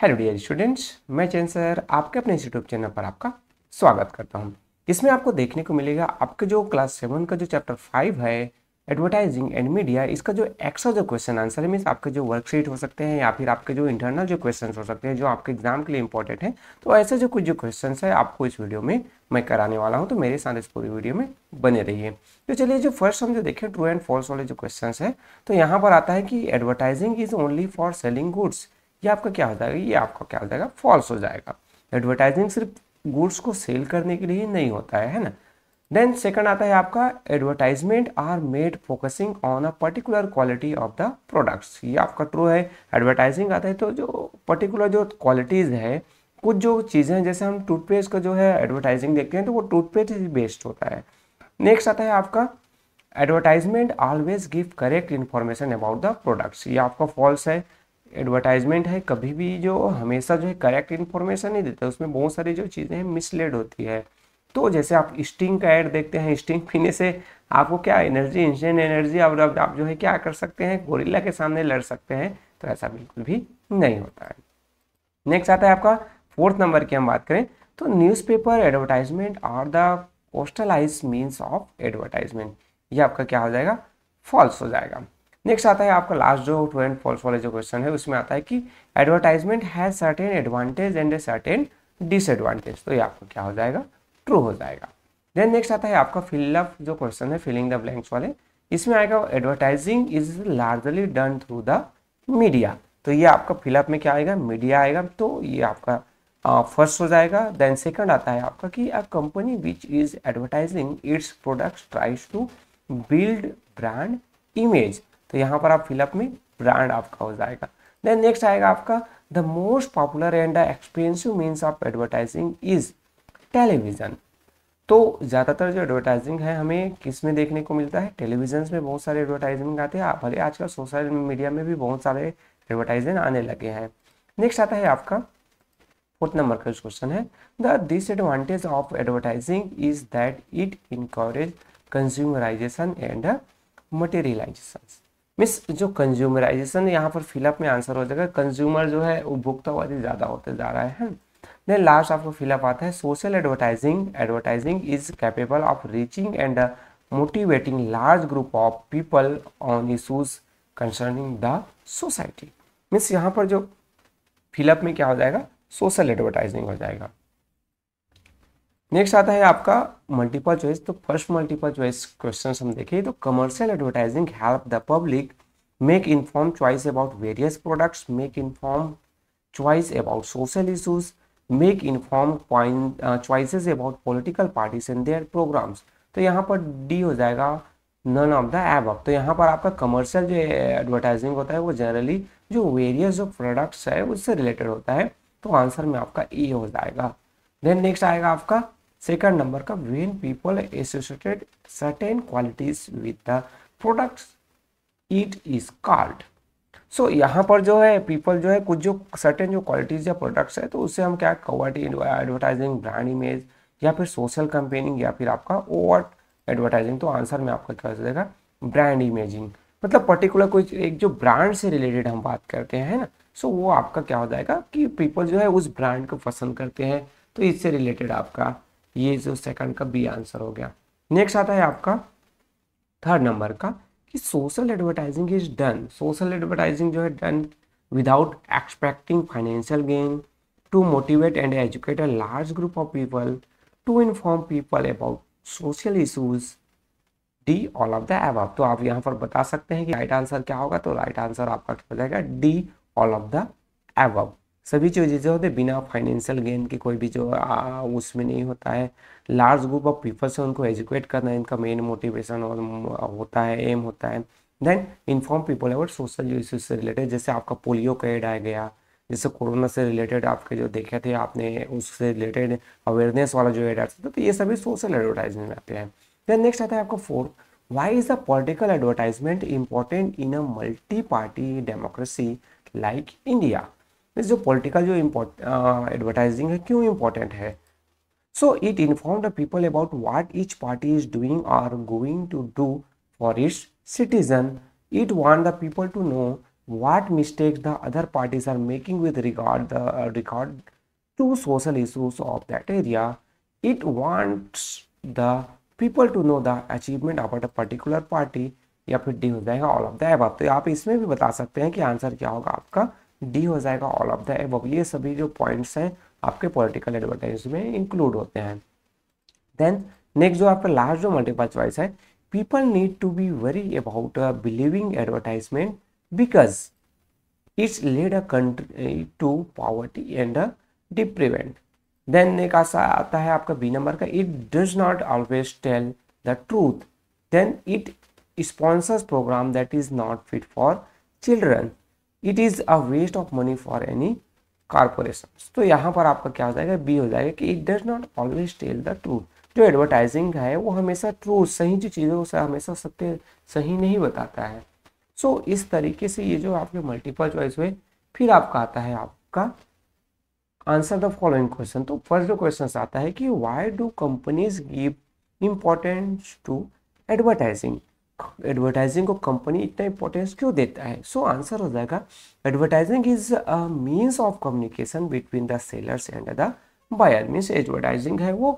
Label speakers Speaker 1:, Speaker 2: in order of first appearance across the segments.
Speaker 1: Hello dear students मैं चैन sir आपके अपने यूट्यूब चैनल पर आपका स्वागत करता हूं इसमें आपको देखने को मिलेगा आपके जो क्लास सेवन का जो चैप्टर फाइव है एडवर्टाइजिंग एंड मीडिया इसका जो एक्स्ट्रा जो क्वेश्चन आंसर है मीन्स आपके जो वर्कशीट हो सकते हैं या फिर आपके जो इंटरनल जो क्वेश्चन हो सकते हैं जो आपके एग्जाम के लिए इंपॉर्टेंट है तो ऐसे जो कुछ जो क्वेश्चन है आपको इस वीडियो में मैं कराने वाला हूँ तो मेरे साथ इस पूरी वीडियो में बने रहिए तो चलिए जो फर्स्ट हम जो देखें ट्रू एंड फॉल्स वाले जो क्वेश्चन है तो यहाँ पर आता है कि advertising is only for selling goods ये आपका क्या हो जाएगा ये आपका क्या हो जाएगा फॉल्स हो जाएगा एडवर्टाइजिंग सिर्फ गुड्स को सेल करने के लिए नहीं होता है, है ना देन सेकंड आता है आपका advertisement are made focusing on a particular quality of the products ये आपका ट्रू है एडवर्टाइजिंग आता है तो जो पर्टिकुलर जो क्वालिटीज़ है कुछ जो चीज़ें हैं जैसे हम टूथपेस्ट का जो है एडवर्टाइजिंग देखते हैं तो वो टूथपेस्ट ही बेस्ड होता है नेक्स्ट आता है आपका advertisement always give correct information about the products ये आपका फॉल्स है एडवर्टाइजमेंट है कभी भी जो हमेशा जो है करेक्ट इन्फॉर्मेशन नहीं देता उसमें बहुत सारी जो चीज़ें हैं मिसलेड होती है तो जैसे आप स्टिंग का एड देखते हैं स्टिंग पीने से आपको क्या एनर्जी इंस्टेंट एनर्जी और अब आप जो है क्या कर सकते हैं गोरिल्ला के सामने लड़ सकते हैं तो ऐसा बिल्कुल भी नहीं होता है नेक्स्ट आता है आपका फोर्थ नंबर की हम बात करें तो न्यूज़पेपर एडवर्टाइजमेंट और द पोस्टलाइज मीन्स ऑफ एडवर्टाइजमेंट ये आपका क्या हो जाएगा फॉल्स हो जाएगा नेक्स्ट आता है आपका लास्ट जो टू एंड फॉल्स वाले जो क्वेश्चन है उसमें आता है कि advertisement has certain advantage and a certain disadvantage तो ये आपको क्या हो जाएगा ट्रू हो जाएगा देन नेक्स्ट आता है आपका फिलअप जो क्वेश्चन है फिलिंग द ब्लैंक्स वाले इसमें आएगा advertising is largely done through the media तो ये आपका फिलअप में क्या आएगा मीडिया आएगा तो ये आपका फर्स्ट हो जाएगा देन सेकंड आता है आपका कि a company which is advertising its products tries to build brand image तो यहाँ पर आप फिलअप में ब्रांड आपका हो जाएगा देन नेक्स्ट आएगा आपका the most popular and the expensive means of advertising is television तो ज़्यादातर जो एडवर्टाइजिंग है हमें किस में देखने को मिलता है टेलीविजन में बहुत सारे एडवर्टाइजमेंट आते हैं भले आजकल सोशल मीडिया में भी बहुत सारे एडवर्टाइजमेंट आने लगे हैं नेक्स्ट आता है आपका फोर्थ नंबर का क्वेश्चन है the disadvantage of advertising is that it encourage consumerization and materialization मिस जो कंज्यूमराइजेशन यहाँ पर फिलअप में आंसर हो जाएगा कंज्यूमर जो है उपभोक्तावादी ज़्यादा होते जा रहा है देन लास्ट आपको फिलअप आता है social advertising advertising is capable of reaching and motivating large group of people on issues concerning the society means यहाँ पर जो फिलअप में क्या हो जाएगा सोशल एडवर्टाइजिंग हो जाएगा नेक्स्ट आता है आपका मल्टीपल चॉइस तो फर्स्ट मल्टीपल चॉइस क्वेश्चन हम देखें तो commercial advertising help the public make inform choice about various products make inform choice about social issues make inform choices about political parties and their programmes तो यहाँ पर D हो जाएगा none of the above तो यहाँ पर आपका commercial जो एडवर्टाइजिंग uh, होता है वो जनरली जो वेरियस जो प्रोडक्ट्स है उससे रिलेटेड होता है तो आंसर में आपका ए हो जाएगा देन नेक्स्ट आएगा आपका सेकंड नंबर का when people associated certain qualities with the products it is called so so, यहाँ पर जो है पीपल जो है कुछ जो सर्टेन जो क्वालिटीज़ या प्रोडक्ट्स है तो उससे हम क्या कवर्टी एडवर्टाइजिंग ब्रांड इमेज या फिर सोशल कंपेनिंग या फिर आपका ओवर एडवर्टाइजिंग तो आंसर में आपका क्या हो जाएगा ब्रांड इमेजिंग मतलब पर्टिकुलर कोई एक जो ब्रांड से रिलेटेड हम बात करते हैं ना सो so, वो आपका क्या हो जाएगा कि पीपल जो है उस ब्रांड को पसंद करते हैं तो इससे रिलेटेड आपका ये जो सेकंड का बी आंसर हो गया नेक्स्ट आता है आपका थर्ड नंबर का कि social advertising is done social advertising जो है done without expecting financial gain to motivate and educate a large group of people to inform people about social issues D all of the above तो आप यहाँ पर बता सकते हैं कि राइट right आंसर क्या होगा तो राइट right आंसर आपका क्या हो जाएगा डी ऑल ऑफ द एब सभी चीज़ें जो होते बिना फाइनेंशियल गेन के कोई भी जो आ, उसमें नहीं होता है लार्ज ग्रुप ऑफ पीपल्स से उनको एजुकेट करना इनका मेन मोटिवेशन और होता है एम होता है then inform people about social issues से रिलेटेड जैसे आपका पोलियो का एड आया गया जैसे कोरोना से रिलेटेड आपके जो देखे थे आपने उससे रिलेटेड अवेयरनेस वाला जो एड आता था तो ये सभी सोशल एडवर्टाइजमेंट आते हैं देन नेक्स्ट आता है आपका fourth why is the political advertisement important in a multi party democracy like India means जो पॉलिटिकल जो इम्पोर्ट एडवर्टाइजिंग uh, है क्यों इम्पोर्टेंट है so it inform the people about what each party is doing or going to do for its citizen it want the people to know what mistakes the other parties are making with regard the record to social issues of that area it wants the people to know the achievement about a particular party या फिर D हो जाएगा all of the above तो आप इसमें भी बता सकते हैं कि आंसर क्या होगा आपका डी हो जाएगा ऑल ऑफ द एब ये सभी जो पॉइंट्स हैं आपके पॉलिटिकल एडवर्टाइज में इंक्लूड होते हैं देन नेक्स्ट जो आपका लास्ट जो मल्टीपल चॉइस है people need to be very about believing advertisement because it's led a country to poverty and deprivation then एक आशा आता है आपका बी नंबर का it does not always tell the truth then it sponsors programme that is not fit for children it is a waste of money for any corporation तो यहाँ पर आपका क्या हो जाएगा बी हो जाएगा कि it does not always tell the truth जो एडवर्टाइजिंग है वो हमेशा ट्रू सही जो चीज़ें उसे हमेशा सत्य सही नहीं बताता है सो so, इस तरीके से ये जो आपके मल्टीपल चॉइस हुए फिर आपका आता है आपका आंसर द फॉलोइंग क्वेश्चन तो फर्स्ट जो क्वेश्चन आता है कि why do companies give importance to advertising advertising को कंपनी इतना इंपॉर्टेंस क्यों देता है सो आंसर हो जाएगा advertising is a means of communication between the sellers and the buyer means advertising है वो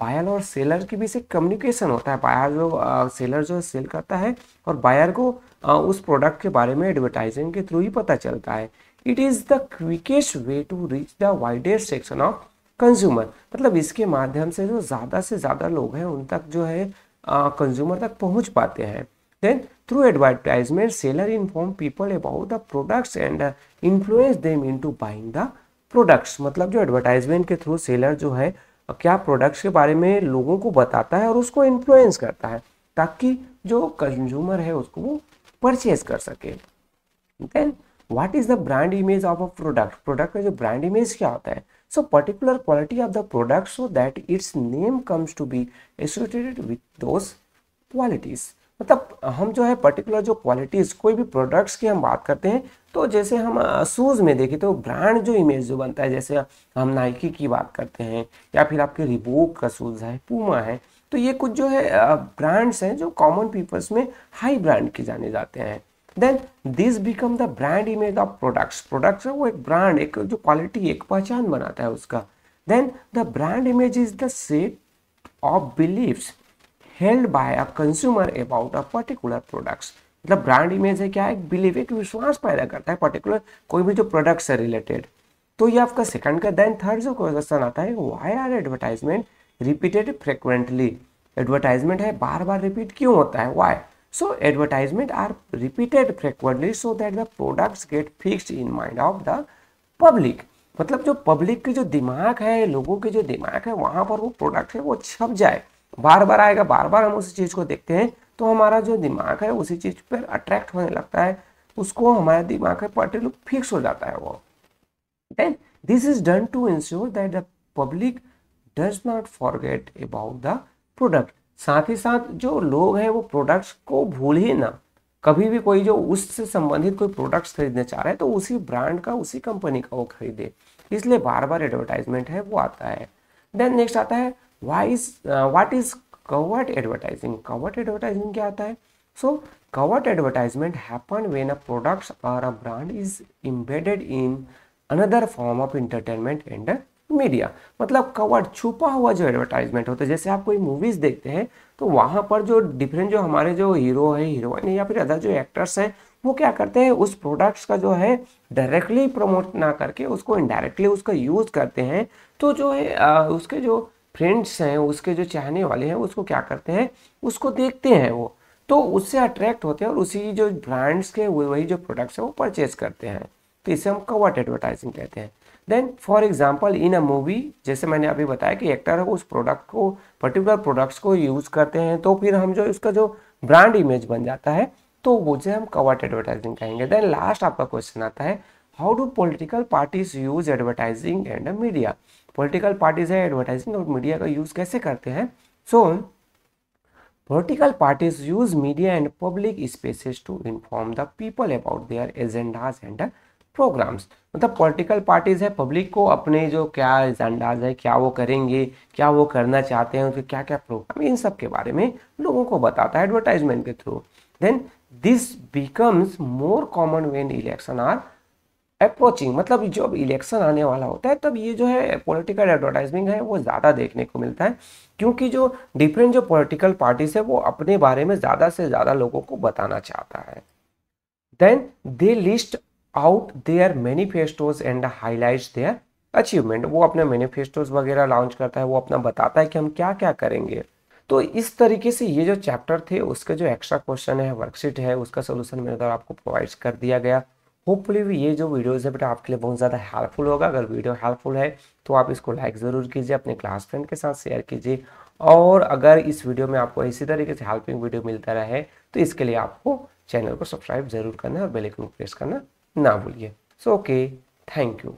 Speaker 1: बायर और सेलर के बीच एक कम्युनिकेशन होता है बायर जो सेलर जो सेल करता है और बायर को आ, उस प्रोडक्ट के बारे में एडवर्टाइजिंग के थ्रू ही पता चलता है it is the quickest way to reach the widest section of consumer मतलब इसके माध्यम से जो ज़्यादा से ज़्यादा लोग हैं उन तक जो है कंज्यूमर तक पहुंच पाते हैं then through advertisement seller inform people about the products and influence them into buying the products मतलब जो एडवर्टाइजमेंट के थ्रू सेलर जो है क्या प्रोडक्ट्स के बारे में लोगों को बताता है और उसको इन्फ्लुएंस करता है ताकि जो कंज्यूमर है उसको वो परचेज कर सके then what is the brand image of a product product का जो ब्रांड इमेज क्या होता है so particular quality of the product so that its name comes to be associated with those qualities मतलब हम जो है पर्टिकुलर जो क्वालिटीज़ कोई भी प्रोडक्ट्स की हम बात करते हैं तो जैसे हम शूज़ में देखें तो ब्रांड जो इमेज जो बनता है जैसे हम नाइकी की बात करते हैं या फिर आपके रिबोक का शूज़ है पूमा है तो ये कुछ जो है ब्रांड्स हैं जो कॉमन पीपल्स में हाई ब्रांड के जाने जाते हैं then this become the brand image of products products है वो एक ब्रांड एक जो क्वालिटी एक पहचान बनाता है उसका then the brand image is the set of believes held by a consumer about a particular products मतलब ब्रांड इमेज है क्या एक बिलीव एक विश्वास पैदा करता है पर्टिकुलर कोई भी जो प्रोडक्ट से रिलेटेड तो ये आपका सेकंड का देन थर्ड जो क्वेश्चन आता है why are advertisement repeated frequently advertisement है बार बार रिपीट क्यों होता है why So advertisement are repeated frequently so that the products get fixed in mind of the public. मतलब जो पब्लिक की जो दिमाग है लोगों के जो दिमाग है वहां पर वो प्रोडक्ट है वो छप जाए बार बार आएगा बार बार हम उसी चीज़ को देखते हैं तो हमारा जो दिमाग है उसी चीज़ पर अट्रैक्ट होने लगता है उसको हमारा दिमाग है पर्टिकुलर फिक्स हो जाता है वो then this is done to ensure that the public does not forget about the product साथ ही साथ जो लोग हैं वो प्रोडक्ट्स को भूल ही ना कभी भी कोई जो उससे संबंधित कोई प्रोडक्ट्स खरीदना चाह रहा है तो उसी ब्रांड का उसी कंपनी का वो खरीदे इसलिए बार बार एडवर्टाइजमेंट है वो आता है देन नेक्स्ट आता है why is what is covert advertising covert advertising क्या आता है so covert advertisement happen when a products और a brand is embedded in another form of entertainment and media मतलब कवर छुपा हुआ जो एडवर्टाइजमेंट होता है जैसे आप कोई मूवीज़ देखते हैं तो वहाँ पर जो डिफरेंट जो हमारे जो हीरो है हीरोइन है या फिर अदर जो एक्टर्स हैं वो क्या करते हैं उस प्रोडक्ट्स का जो है डायरेक्टली प्रमोट ना करके उसको इनडायरेक्टली उसका यूज़ करते हैं तो जो है आ, उसके जो फ्रेंड्स हैं उसके जो चाहने वाले हैं उसको क्या करते हैं उसको देखते हैं वो तो उससे अट्रैक्ट होते हैं और उसी जो ब्रांड्स के वही जो प्रोडक्ट्स हैं वो परचेज करते हैं तो इसे हम कवर्ट एडवर्टाइजिंग कहते हैं then for example in a movie जैसे मैंने अभी बताया कि एक्टर है उस प्रोडक्ट को पर्टिकुलर प्रोडक्ट्स को यूज़ करते हैं तो फिर हम जो उसका जो ब्रांड इमेज बन जाता है तो वो जो हम कवर्ट एडवर्टाइजिंग कहेंगे देन लास्ट आपका क्वेश्चन आता है how do political parties use advertising and media political parties है एडवर्टाइजिंग और मीडिया का यूज़ कैसे करते हैं so political parties use media and public spaces to inform the people about their agendas and programmes मतलब political parties है public को अपने जो क्या एजेंडाज है क्या वो करेंगे क्या वो करना चाहते हैं उनके क्या क्या प्रोग्राम इन सब के बारे में लोगों को बताता है एडवर्टाइजमेंट के through then this becomes more common when election are approaching मतलब जब इलेक्शन आने वाला होता है तब ये जो है पॉलिटिकल एडवर्टाइजमेंट है वो ज़्यादा देखने को मिलता है क्योंकि जो डिफरेंट जो पॉलिटिकल पार्टीज है वो अपने बारे में ज़्यादा से ज़्यादा लोगों को बताना चाहता है then they list out their manifestos and highlight their achievement वो अपने मैनिफेस्टोज वगैरह लॉन्च करता है वो अपना बताता है कि हम क्या क्या करेंगे तो इस तरीके से ये जो चैप्टर थे उसके जो एक्स्ट्रा क्वेश्चन है वर्कशीट है उसका सोल्यूशन मेरे द्वारा आपको प्रोवाइड कर दिया गया होपफुली भी ये जो वीडियोज़ है बेटा आपके लिए बहुत ज़्यादा हेल्पफुल होगा अगर वीडियो हेल्पफुल है तो आप इसको लाइक ज़रूर कीजिए अपने क्लास फ्रेंड के साथ शेयर कीजिए और अगर इस वीडियो में आपको इसी तरीके से हेल्पिंग वीडियो मिलता रहे तो इसके लिए आपको चैनल को सब्सक्राइब जरूर करना है और बेलाइकन को प्रेस करना ना भूलिए सो ओके थैंक यू